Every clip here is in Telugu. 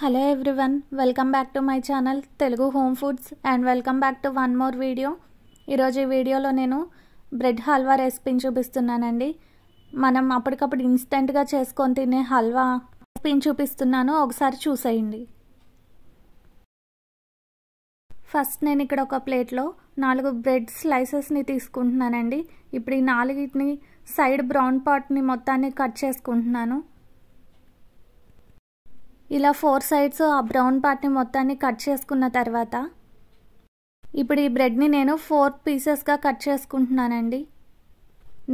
hello everyone welcome back to my channel Telugu home foods and welcome back to one more video ఈరోజు ఈ వీడియోలో నేను బ్రెడ్ హల్వా రెసిపీని చూపిస్తున్నానండి మనం అప్పటికప్పుడు ఇన్స్టెంట్గా చేసుకొని తినే హల్వా రెసిపీని చూపిస్తున్నాను ఒకసారి చూసేయండి ఫస్ట్ నేను ఇక్కడ ఒక ప్లేట్లో నాలుగు బ్రెడ్ స్లైసెస్ని తీసుకుంటున్నానండి ఇప్పుడు ఈ నాలుగిటిని సైడ్ బ్రౌన్ పార్ట్ని మొత్తాన్ని కట్ చేసుకుంటున్నాను ఇలా ఫోర్ సైడ్స్ ఆ బ్రౌన్ పార్ట్ని మొత్తాన్ని కట్ చేసుకున్న తర్వాత ఇప్పుడు ఈ బ్రెడ్ని నేను ఫోర్ పీసెస్గా కట్ చేసుకుంటున్నానండి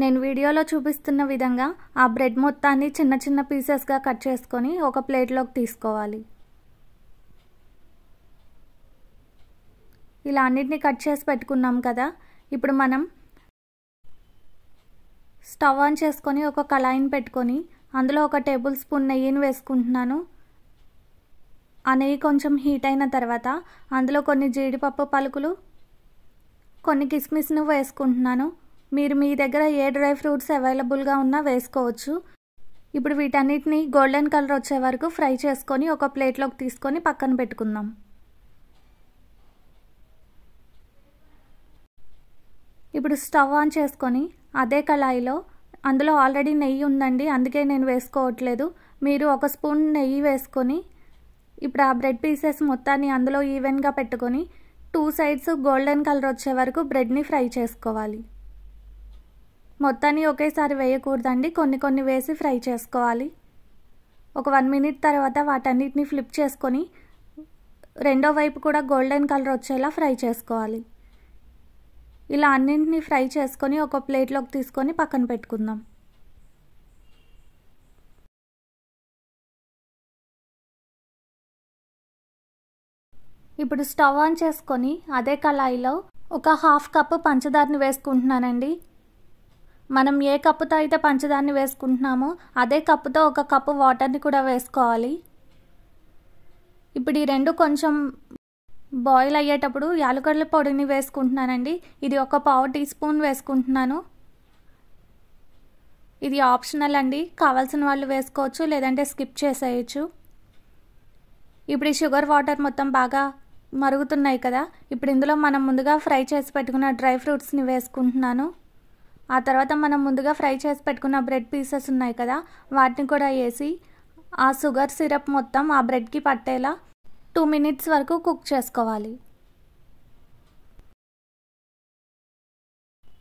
నేను వీడియోలో చూపిస్తున్న విధంగా ఆ బ్రెడ్ మొత్తాన్ని చిన్న చిన్న పీసెస్గా కట్ చేసుకొని ఒక ప్లేట్లోకి తీసుకోవాలి ఇలా అన్నిటిని కట్ చేసి పెట్టుకున్నాం కదా ఇప్పుడు మనం స్టవ్ ఆన్ చేసుకొని ఒక కళాయిని పెట్టుకొని అందులో ఒక టేబుల్ స్పూన్ నెయ్యిని వేసుకుంటున్నాను ఆ నెయ్యి కొంచెం హీట్ అయిన తర్వాత అందులో కొన్ని జీడిపప్పు పలుకులు కొన్ని కిస్మిస్ నువ్వు వేసుకుంటున్నాను మీరు మీ దగ్గర ఏ డ్రై ఫ్రూట్స్ అవైలబుల్గా ఉన్నా వేసుకోవచ్చు ఇప్పుడు వీటన్నిటిని గోల్డెన్ కలర్ వచ్చే వరకు ఫ్రై చేసుకొని ఒక ప్లేట్లోకి తీసుకొని పక్కన పెట్టుకుందాం ఇప్పుడు స్టవ్ ఆన్ చేసుకొని అదే కళాయిలో అందులో ఆల్రెడీ నెయ్యి ఉందండి అందుకే నేను వేసుకోవట్లేదు మీరు ఒక స్పూన్ నెయ్యి వేసుకొని ఇప్పుడు ఆ బ్రెడ్ పీసెస్ మొత్తాన్ని అందులో ఈవెన్గా పెట్టుకొని టూ సైడ్స్ గోల్డెన్ కలర్ వచ్చే వరకు బ్రెడ్ని ఫ్రై చేసుకోవాలి మొత్తాన్ని ఒకేసారి వేయకూడదండి కొన్ని కొన్ని వేసి ఫ్రై చేసుకోవాలి ఒక వన్ మినిట్ తర్వాత వాటన్నిటిని ఫ్లిప్ చేసుకొని రెండో వైపు కూడా గోల్డెన్ కలర్ వచ్చేలా ఫ్రై చేసుకోవాలి ఇలా అన్నింటినీ ఫ్రై చేసుకొని ఒక ప్లేట్లోకి తీసుకొని పక్కన పెట్టుకుందాం ఇప్పుడు స్టవ్ ఆన్ చేసుకొని అదే కళాయిలో ఒక హాఫ్ కప్పు పంచదారని వేసుకుంటున్నానండి మనం ఏ కప్పుతో అయితే పంచదారని వేసుకుంటున్నామో అదే కప్పుతో ఒక కప్పు వాటర్ని కూడా వేసుకోవాలి ఇప్పుడు ఈ రెండు కొంచెం బాయిల్ అయ్యేటప్పుడు యాలకడల పొడిని వేసుకుంటున్నానండి ఇది ఒక పావు టీ స్పూన్ వేసుకుంటున్నాను ఇది ఆప్షనల్ అండి కావాల్సిన వాళ్ళు వేసుకోవచ్చు లేదంటే స్కిప్ చేసేయచ్చు ఇప్పుడు ఈ షుగర్ వాటర్ మొత్తం బాగా మరుగుతున్నాయి కదా ఇప్పుడు ఇందులో మనం ముందుగా ఫ్రై చేసి పెట్టుకున్న డ్రై ఫ్రూట్స్ని వేసుకుంటున్నాను ఆ తర్వాత మనం ముందుగా ఫ్రై చేసి పెట్టుకున్న బ్రెడ్ పీసెస్ ఉన్నాయి కదా వాటిని కూడా వేసి ఆ షుగర్ సిరప్ మొత్తం ఆ బ్రెడ్కి పట్టేలా టూ మినిట్స్ వరకు కుక్ చేసుకోవాలి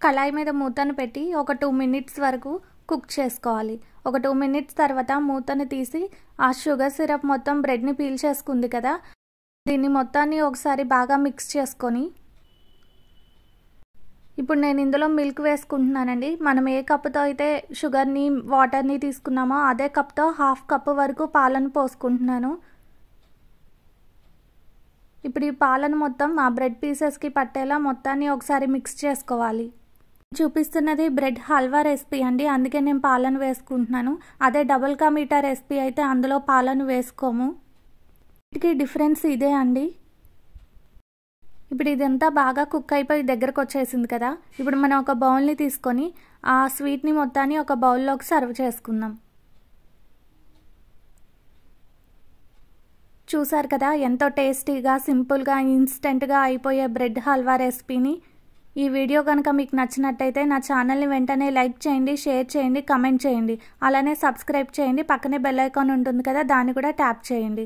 కళాయి మీద మూతను పెట్టి ఒక టూ మినిట్స్ వరకు కుక్ చేసుకోవాలి ఒక టూ మినిట్స్ తర్వాత మూతను తీసి ఆ షుగర్ సిరప్ మొత్తం బ్రెడ్ని పీల్ చేసుకుంది కదా దీన్ని మొత్తాన్ని ఒకసారి బాగా మిక్స్ చేసుకొని ఇప్పుడు నేను ఇందులో మిల్క్ వేసుకుంటున్నానండి మనం ఏ కప్తో అయితే షుగర్ని వాటర్ని తీసుకున్నామో అదే కప్తో హాఫ్ కప్ వరకు పాలను పోసుకుంటున్నాను ఇప్పుడు ఈ పాలను మొత్తం ఆ బ్రెడ్ పీసెస్కి పట్టేలా మొత్తాన్ని ఒకసారి మిక్స్ చేసుకోవాలి చూపిస్తున్నది బ్రెడ్ హల్వా రెసిపీ అండి అందుకే నేను పాలను వేసుకుంటున్నాను అదే డబుల్ కా మీటర్ రెసిపీ అయితే అందులో పాలను వేసుకోము వీటికి డిఫరెన్స్ ఇదే అండి ఇప్పుడు ఇదంతా బాగా కుక్ అయిపోయి దగ్గరకు వచ్చేసింది కదా ఇప్పుడు మనం ఒక బౌల్ని తీసుకొని ఆ స్వీట్ని మొత్తాన్ని ఒక బౌల్లోకి సర్వ్ చేసుకుందాం చూసారు కదా ఎంతో టేస్టీగా సింపుల్గా ఇన్స్టెంట్గా అయిపోయే బ్రెడ్ హల్వా రెసిపీని ఈ వీడియో కనుక మీకు నచ్చినట్టయితే నా ఛానల్ని వెంటనే లైక్ చేయండి షేర్ చేయండి కమెంట్ చేయండి అలానే సబ్స్క్రైబ్ చేయండి పక్కనే బెల్ ఐకాన్ ఉంటుంది కదా దాన్ని కూడా ట్యాప్ చేయండి